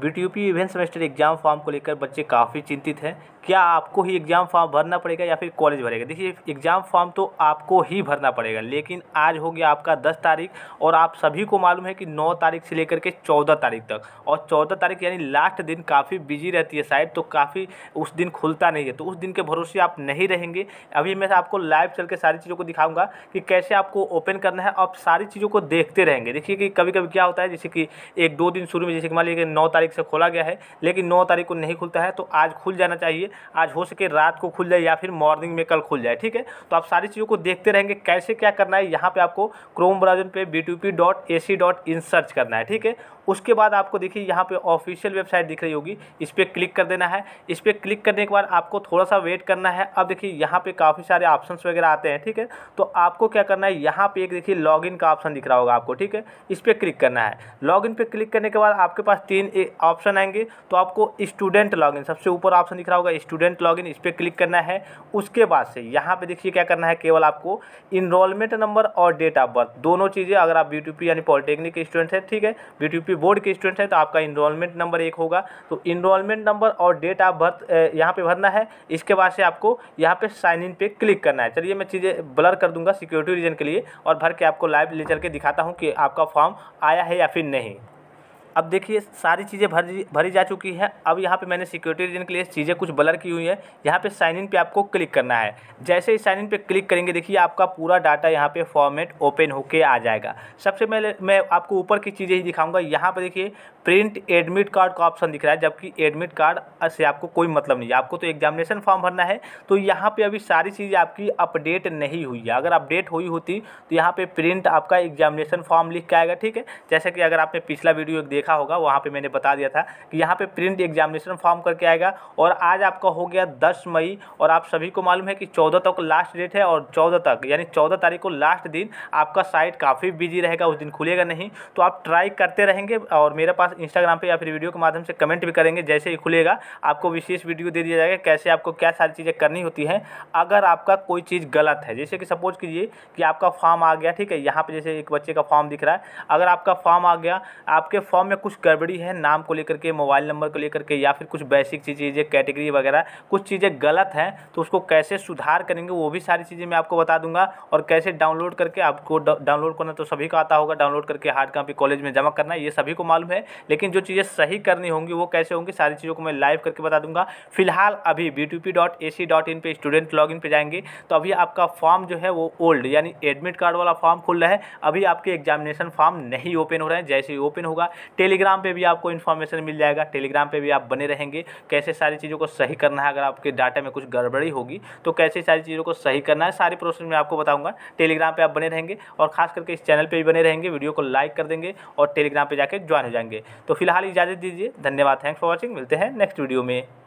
B P इवेंथ semester exam form को लेकर बच्चे काफ़ी चिंतित हैं क्या आपको ही एग्ज़ाम फॉर्म भरना पड़ेगा या फिर कॉलेज भरेगा देखिए एग्ज़ाम फॉर्म तो आपको ही भरना पड़ेगा लेकिन आज हो गया आपका दस तारीख और आप सभी को मालूम है कि नौ तारीख से लेकर के चौदह तारीख तक और चौदह तारीख यानी लास्ट दिन काफ़ी बिजी रहती है साइट तो काफ़ी उस दिन खुलता नहीं है तो उस दिन के भरोसे आप नहीं रहेंगे अभी मैं आपको लाइव चल के सारी चीज़ों को दिखाऊँगा कि कैसे आपको ओपन करना है आप सारी चीज़ों को देखते रहेंगे देखिए कि कभी कभी क्या होता है जैसे कि एक दो दिन शुरू में जैसे कि मान लीजिए नौ तारीख तारीख से खोला गया है लेकिन नौ तारीख को नहीं खुलता है तो आज खुल जाना चाहिए आज हो सके रात को खुल जाए या फिर मॉर्निंग में कल खुल जाए ठीक है तो आप सारी चीज़ों को देखते रहेंगे कैसे क्या करना है यहाँ पर आपको क्रोम ब्राउजर पे btp.ac.in सर्च करना है ठीक है उसके बाद आपको देखिए यहाँ पे ऑफिशियल वेबसाइट दिख रही होगी इस पर क्लिक कर देना है इस पर क्लिक करने के बाद आपको थोड़ा सा वेट करना है अब देखिए यहाँ पे काफ़ी सारे ऑप्शंस वगैरह आते हैं ठीक है तो आपको क्या करना है यहाँ पे एक देखिए लॉगिन का ऑप्शन दिख रहा होगा आपको ठीक है इस पर क्लिक करना है लॉगिन पे क्लिक करने के बाद आपके पास तीन ऑप्शन आएंगे तो आपको स्टूडेंट लॉगिन सबसे ऊपर ऑप्शन दिख रहा होगा स्टूडेंट लॉगिन इस पर क्लिक करना है उसके बाद से यहाँ पे देखिए क्या करना है केवल आपको इनरोलमेंट नंबर और डेट ऑफ बर्थ दोनों चीज़ें अगर आप बी यानी पॉलिटेक्निक के स्टूडेंट हैं ठीक है बी बोर्ड के स्टूडेंट हैं तो आपका इनरोलमेंट नंबर एक होगा तो इनरोलमेंट नंबर और डेट ऑफ बर्थ यहाँ पर भरना है इसके बाद से आपको यहाँ पर साइन इन पर क्लिक करना है चलिए मैं चीज़ें ब्लर कर दूंगा सिक्योरिटी रीजन के लिए और भर के आपको लाइव ले चल के दिखाता हूँ कि आपका फॉर्म आया है या फिर नहीं अब देखिए सारी चीज़ें भर भरी जा चुकी है अब यहाँ पे मैंने सिक्योरिटी रीजन के लिए चीज़ें कुछ ब्लर की हुई है यहाँ पे साइन इन पे आपको क्लिक करना है जैसे ही साइन इन पे क्लिक करेंगे देखिए आपका पूरा डाटा यहाँ पे फॉर्मेट ओपन होके आ जाएगा सबसे पहले मैं आपको ऊपर की चीज़ें ही दिखाऊँगा यहाँ पर देखिए प्रिंट एडमिट कार्ड का ऑप्शन दिख रहा है जबकि एडमिट कार्ड से आपको कोई मतलब नहीं है आपको तो एग्जामिनेशन फॉर्म भरना है तो यहाँ पर अभी सारी चीज़ें आपकी अपडेट नहीं हुई है अगर अपडेट हुई होती तो यहाँ पर प्रिंट आपका एग्जामिनेशन फॉर्म लिख के आएगा ठीक है जैसे कि अगर आपने पिछला वीडियो देख देखा होगा वहाँ पे मैंने बता दिया था कि यहाँ पे प्रिंट एग्जामिनेशन फॉर्म करके आएगा और आज आपका हो गया दस मई और आप सभी को मालूम है कि चौदह तक लास्ट डेट है और चौदह तक यानी चौदह तारीख को लास्ट दिन आपका साइट काफ़ी बिजी रहेगा उस दिन खुलेगा नहीं तो आप ट्राई करते रहेंगे और मेरे पास इंस्टाग्राम पर या फिर वीडियो के माध्यम से कमेंट भी करेंगे जैसे ही खुलेगा आपको विशेष वीडियो दे दिया जाएगा कैसे आपको क्या सारी चीज़ें करनी होती हैं अगर आपका कोई चीज़ गलत है जैसे कि सपोज कीजिए कि आपका फॉर्म आ गया ठीक है यहाँ पर जैसे एक बच्चे का फॉर्म दिख रहा है अगर आपका फॉर्म आ गया आपके फॉर्म में में कुछ गड़बड़ी है नाम को लेकर के मोबाइल नंबर को लेकर के या फिर कुछ बेसिक चीज़ें कैटेगरी वगैरह कुछ चीज़ें गलत हैं तो उसको कैसे सुधार करेंगे वो भी सारी चीज़ें मैं आपको बता दूंगा और कैसे डाउनलोड करके आपको डाउनलोड करना तो सभी का आता होगा डाउनलोड करके हार्ड कॉपी कॉलेज में जमा करना ये सभी को मालूम है लेकिन जो चीज़ें सही करनी होंगी वो कैसे होंगी सारी चीज़ों को मैं लाइव करके बता दूंगा फिलहाल अभी B two P dot A C dot in पर स्टूडेंट लॉग इन पर जाएंगे तो अभी आपका फॉर्म जो है वो ओल्ड यानी एडमिट कार्ड वाला फॉर्म खुल रहा है अभी आपके एग्जामिनेशन फॉर्म नहीं ओपन हो रहे हैं जैसे ही ओपन होगा टेलीग्राम पे भी आपको इन्फॉर्मेशन मिल जाएगा टेलीग्राम पे भी आप बने रहेंगे कैसे सारी चीज़ों को सही करना है अगर आपके डाटा में कुछ गड़बड़ी होगी तो कैसे सारी चीज़ों को सही करना है सारी प्रोसेस मैं आपको बताऊँगा टेलीग्राम पर आप बने रहेंगे और खास करके इस चैनल पर भी बने रहेंगे वीडियो को लाइक कर देंगे और टेलीग्राम पर जाकर ज्वाइन हो जाएंगे तो फिलहाल इजाज़त दीजिए धन्यवाद थैंक्स फॉर वॉचिंग मिलते हैं नेक्स्ट वीडियो में